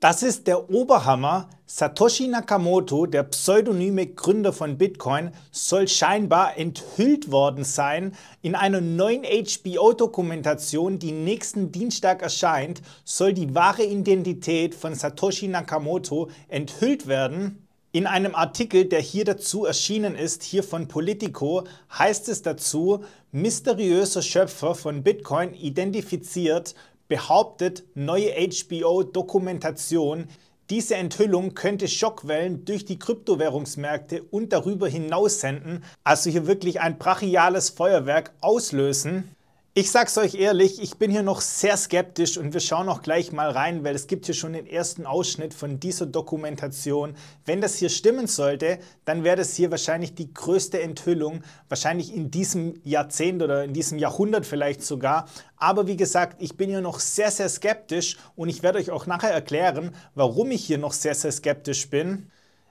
Das ist der Oberhammer. Satoshi Nakamoto, der pseudonyme Gründer von Bitcoin, soll scheinbar enthüllt worden sein. In einer neuen HBO-Dokumentation, die nächsten Dienstag erscheint, soll die wahre Identität von Satoshi Nakamoto enthüllt werden. In einem Artikel, der hier dazu erschienen ist, hier von Politico, heißt es dazu, mysteriöser Schöpfer von Bitcoin identifiziert, behauptet neue HBO-Dokumentation, diese Enthüllung könnte Schockwellen durch die Kryptowährungsmärkte und darüber hinaus senden, also hier wirklich ein brachiales Feuerwerk auslösen. Ich sag's euch ehrlich, ich bin hier noch sehr skeptisch und wir schauen auch gleich mal rein, weil es gibt hier schon den ersten Ausschnitt von dieser Dokumentation. Wenn das hier stimmen sollte, dann wäre das hier wahrscheinlich die größte Enthüllung, wahrscheinlich in diesem Jahrzehnt oder in diesem Jahrhundert vielleicht sogar. Aber wie gesagt, ich bin hier noch sehr, sehr skeptisch und ich werde euch auch nachher erklären, warum ich hier noch sehr, sehr skeptisch bin.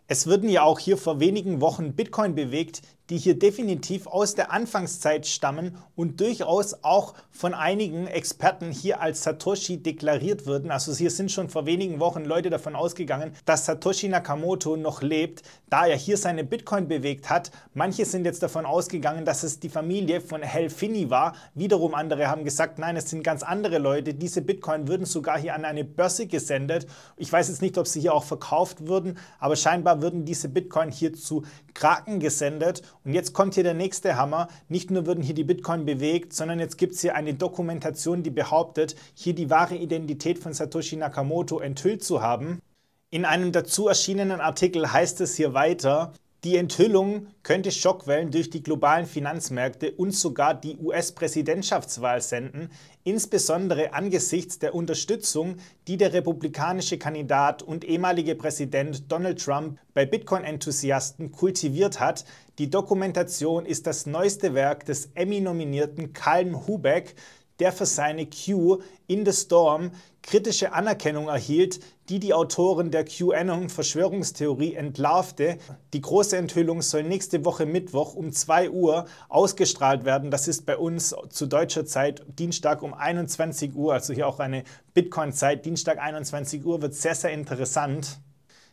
Es wurden ja auch hier vor wenigen Wochen Bitcoin bewegt, die hier definitiv aus der Anfangszeit stammen und durchaus auch von einigen Experten hier als Satoshi deklariert würden. Also hier sind schon vor wenigen Wochen Leute davon ausgegangen, dass Satoshi Nakamoto noch lebt, da er hier seine Bitcoin bewegt hat. Manche sind jetzt davon ausgegangen, dass es die Familie von Hal Finney war. Wiederum andere haben gesagt, nein, es sind ganz andere Leute. Diese Bitcoin würden sogar hier an eine Börse gesendet. Ich weiß jetzt nicht, ob sie hier auch verkauft würden, aber scheinbar würden diese Bitcoin hier zu Kraken gesendet und jetzt kommt hier der nächste Hammer. Nicht nur würden hier die Bitcoin bewegt, sondern jetzt gibt es hier eine Dokumentation, die behauptet, hier die wahre Identität von Satoshi Nakamoto enthüllt zu haben. In einem dazu erschienenen Artikel heißt es hier weiter, die Enthüllung könnte Schockwellen durch die globalen Finanzmärkte und sogar die US-Präsidentschaftswahl senden, insbesondere angesichts der Unterstützung, die der republikanische Kandidat und ehemalige Präsident Donald Trump bei Bitcoin-Enthusiasten kultiviert hat. Die Dokumentation ist das neueste Werk des Emmy-nominierten Calm Hubeck, der für seine Q in the Storm kritische Anerkennung erhielt, die die Autorin der QAnon-Verschwörungstheorie entlarvte. Die große Enthüllung soll nächste Woche Mittwoch um 2 Uhr ausgestrahlt werden. Das ist bei uns zu deutscher Zeit Dienstag um 21 Uhr, also hier auch eine Bitcoin-Zeit. Dienstag 21 Uhr wird sehr, sehr interessant.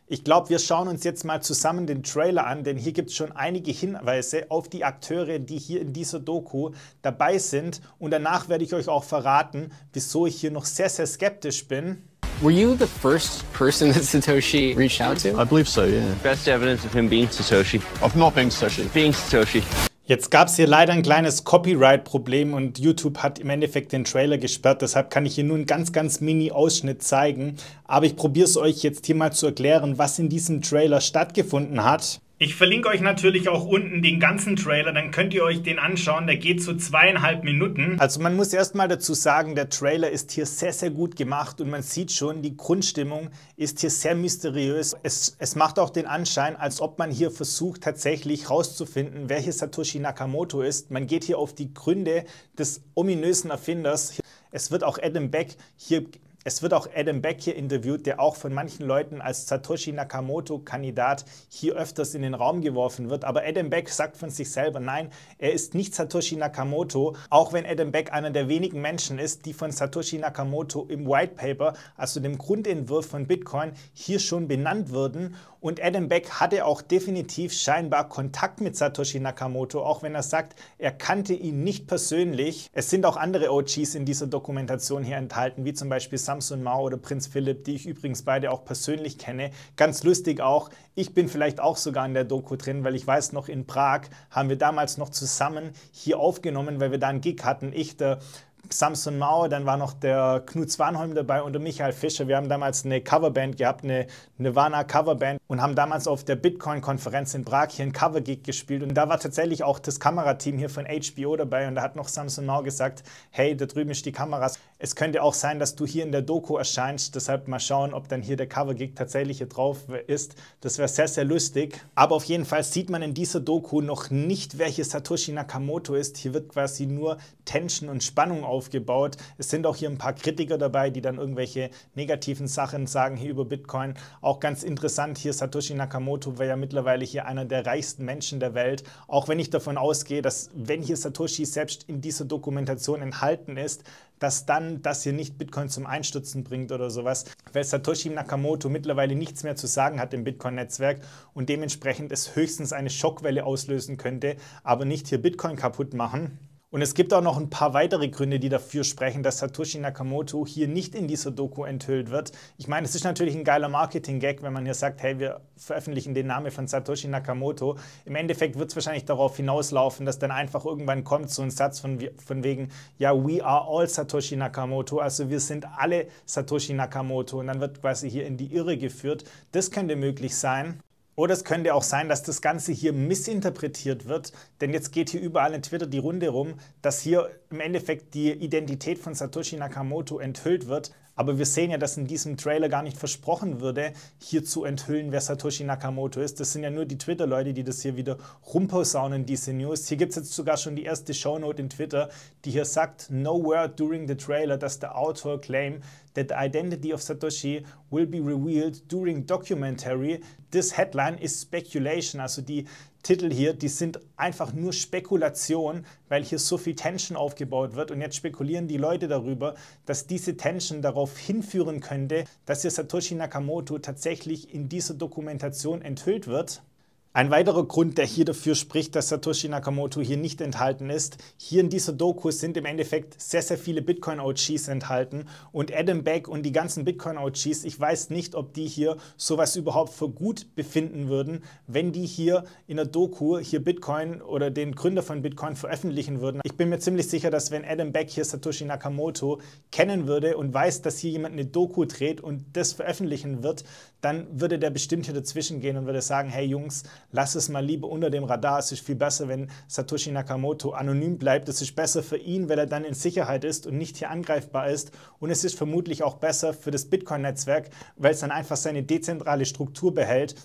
Ich glaube, wir schauen uns jetzt mal zusammen den Trailer an, denn hier gibt es schon einige Hinweise auf die Akteure, die hier in dieser Doku dabei sind. Und danach werde ich euch auch verraten, wieso ich hier noch sehr, sehr skeptisch bin. Were you the first person that Satoshi reached out to? I believe so, yeah. Best evidence of him being Satoshi. Of not being Satoshi. Being Satoshi. Jetzt gab es hier leider ein kleines Copyright-Problem und YouTube hat im Endeffekt den Trailer gesperrt. Deshalb kann ich hier nur einen ganz, ganz mini-Ausschnitt zeigen. Aber ich probiere es euch jetzt hier mal zu erklären, was in diesem Trailer stattgefunden hat. Ich verlinke euch natürlich auch unten den ganzen Trailer, dann könnt ihr euch den anschauen. Der geht zu zweieinhalb Minuten. Also man muss erstmal dazu sagen, der Trailer ist hier sehr, sehr gut gemacht und man sieht schon, die Grundstimmung ist hier sehr mysteriös. Es, es macht auch den Anschein, als ob man hier versucht, tatsächlich rauszufinden, wer hier Satoshi Nakamoto ist. Man geht hier auf die Gründe des ominösen Erfinders. Es wird auch Adam Beck hier es wird auch Adam Beck hier interviewt, der auch von manchen Leuten als Satoshi Nakamoto-Kandidat hier öfters in den Raum geworfen wird. Aber Adam Beck sagt von sich selber, nein, er ist nicht Satoshi Nakamoto, auch wenn Adam Beck einer der wenigen Menschen ist, die von Satoshi Nakamoto im White Paper, also dem Grundentwurf von Bitcoin, hier schon benannt wurden. Und Adam Beck hatte auch definitiv scheinbar Kontakt mit Satoshi Nakamoto, auch wenn er sagt, er kannte ihn nicht persönlich. Es sind auch andere OGs in dieser Dokumentation hier enthalten, wie zum Beispiel Sam und Mao oder Prinz Philipp, die ich übrigens beide auch persönlich kenne. Ganz lustig auch, ich bin vielleicht auch sogar in der Doku drin, weil ich weiß noch, in Prag haben wir damals noch zusammen hier aufgenommen, weil wir da einen Gig hatten. Ich, der Samson Mao, dann war noch der Knut Swanholm dabei und der Michael Fischer. Wir haben damals eine Coverband gehabt, eine Nirvana Coverband und haben damals auf der Bitcoin-Konferenz in Prag hier ein Covergig gespielt und da war tatsächlich auch das Kamerateam hier von HBO dabei und da hat noch Samson Mao gesagt, hey, da drüben ist die Kamera. Es könnte auch sein, dass du hier in der Doku erscheinst, deshalb mal schauen, ob dann hier der Covergig tatsächlich hier drauf ist. Das wäre sehr, sehr lustig. Aber auf jeden Fall sieht man in dieser Doku noch nicht, welches Satoshi Nakamoto ist. Hier wird quasi nur Tension und Spannung auf aufgebaut. Es sind auch hier ein paar Kritiker dabei, die dann irgendwelche negativen Sachen sagen hier über Bitcoin. Auch ganz interessant, hier Satoshi Nakamoto war ja mittlerweile hier einer der reichsten Menschen der Welt. Auch wenn ich davon ausgehe, dass wenn hier Satoshi selbst in dieser Dokumentation enthalten ist, dass dann das hier nicht Bitcoin zum Einstürzen bringt oder sowas, weil Satoshi Nakamoto mittlerweile nichts mehr zu sagen hat im Bitcoin-Netzwerk und dementsprechend es höchstens eine Schockwelle auslösen könnte, aber nicht hier Bitcoin kaputt machen. Und es gibt auch noch ein paar weitere Gründe, die dafür sprechen, dass Satoshi Nakamoto hier nicht in dieser Doku enthüllt wird. Ich meine, es ist natürlich ein geiler Marketing-Gag, wenn man hier sagt, hey, wir veröffentlichen den Namen von Satoshi Nakamoto. Im Endeffekt wird es wahrscheinlich darauf hinauslaufen, dass dann einfach irgendwann kommt so ein Satz von, von wegen, ja, we are all Satoshi Nakamoto, also wir sind alle Satoshi Nakamoto. Und dann wird quasi hier in die Irre geführt. Das könnte möglich sein. Oder es könnte auch sein, dass das Ganze hier missinterpretiert wird, denn jetzt geht hier überall in Twitter die Runde rum, dass hier im Endeffekt die Identität von Satoshi Nakamoto enthüllt wird. Aber wir sehen ja, dass in diesem Trailer gar nicht versprochen würde, hier zu enthüllen, wer Satoshi Nakamoto ist. Das sind ja nur die Twitter-Leute, die das hier wieder rumposaunen, diese News. Hier gibt es jetzt sogar schon die erste Shownote in Twitter, die hier sagt, nowhere during the trailer does the author claim that the identity of Satoshi will be revealed during documentary. This headline is speculation. Also die Titel hier, die sind einfach nur Spekulation, weil hier so viel Tension aufgebaut wird. Und jetzt spekulieren die Leute darüber, dass diese Tension darauf hinführen könnte, dass hier Satoshi Nakamoto tatsächlich in dieser Dokumentation enthüllt wird. Ein weiterer Grund, der hier dafür spricht, dass Satoshi Nakamoto hier nicht enthalten ist, hier in dieser Doku sind im Endeffekt sehr, sehr viele Bitcoin-OGs enthalten und Adam Beck und die ganzen Bitcoin-OGs, ich weiß nicht, ob die hier sowas überhaupt für gut befinden würden, wenn die hier in der Doku hier Bitcoin oder den Gründer von Bitcoin veröffentlichen würden. Ich bin mir ziemlich sicher, dass wenn Adam Beck hier Satoshi Nakamoto kennen würde und weiß, dass hier jemand eine Doku dreht und das veröffentlichen wird, dann würde der bestimmt hier dazwischen gehen und würde sagen, hey Jungs, lass es mal lieber unter dem Radar. Es ist viel besser, wenn Satoshi Nakamoto anonym bleibt. Es ist besser für ihn, weil er dann in Sicherheit ist und nicht hier angreifbar ist. Und es ist vermutlich auch besser für das Bitcoin-Netzwerk, weil es dann einfach seine dezentrale Struktur behält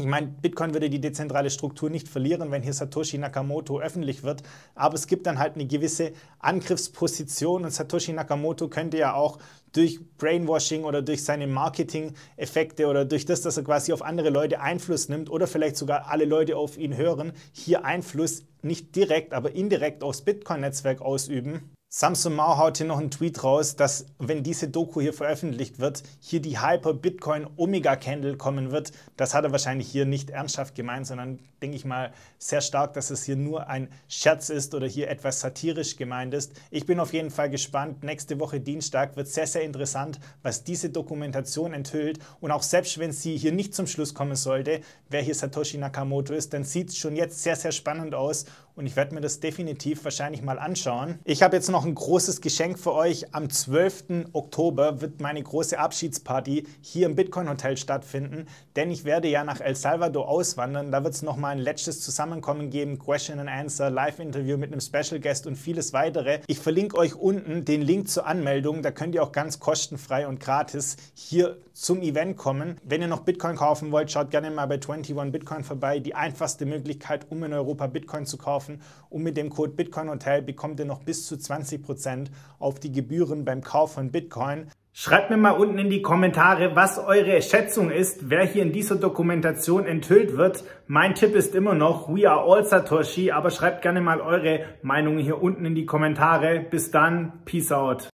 ich meine, Bitcoin würde die dezentrale Struktur nicht verlieren, wenn hier Satoshi Nakamoto öffentlich wird, aber es gibt dann halt eine gewisse Angriffsposition und Satoshi Nakamoto könnte ja auch durch Brainwashing oder durch seine Marketing-Effekte oder durch das, dass er quasi auf andere Leute Einfluss nimmt oder vielleicht sogar alle Leute auf ihn hören, hier Einfluss nicht direkt, aber indirekt aufs Bitcoin-Netzwerk ausüben. Samsung Mao haut hier noch einen Tweet raus, dass wenn diese Doku hier veröffentlicht wird, hier die Hyper Bitcoin Omega Candle kommen wird. Das hat er wahrscheinlich hier nicht ernsthaft gemeint, sondern denke ich mal sehr stark, dass es hier nur ein Scherz ist oder hier etwas satirisch gemeint ist. Ich bin auf jeden Fall gespannt. Nächste Woche Dienstag wird sehr, sehr interessant, was diese Dokumentation enthüllt. Und auch selbst wenn sie hier nicht zum Schluss kommen sollte, wer hier Satoshi Nakamoto ist, dann sieht es schon jetzt sehr, sehr spannend aus und ich werde mir das definitiv wahrscheinlich mal anschauen. Ich habe jetzt noch ein großes Geschenk für euch. Am 12. Oktober wird meine große Abschiedsparty hier im Bitcoin Hotel stattfinden, denn ich werde ja nach El Salvador auswandern. Da wird es nochmal ein letztes Zusammenkommen geben, Question and Answer, Live-Interview mit einem Special Guest und vieles weitere. Ich verlinke euch unten den Link zur Anmeldung. Da könnt ihr auch ganz kostenfrei und gratis hier zum Event kommen. Wenn ihr noch Bitcoin kaufen wollt, schaut gerne mal bei 21 Bitcoin vorbei. Die einfachste Möglichkeit, um in Europa Bitcoin zu kaufen kaufen. Und mit dem Code Bitcoin Hotel bekommt ihr noch bis zu 20% auf die Gebühren beim Kauf von Bitcoin. Schreibt mir mal unten in die Kommentare, was eure Schätzung ist, wer hier in dieser Dokumentation enthüllt wird. Mein Tipp ist immer noch, we are all Satoshi, aber schreibt gerne mal eure Meinung hier unten in die Kommentare. Bis dann, peace out.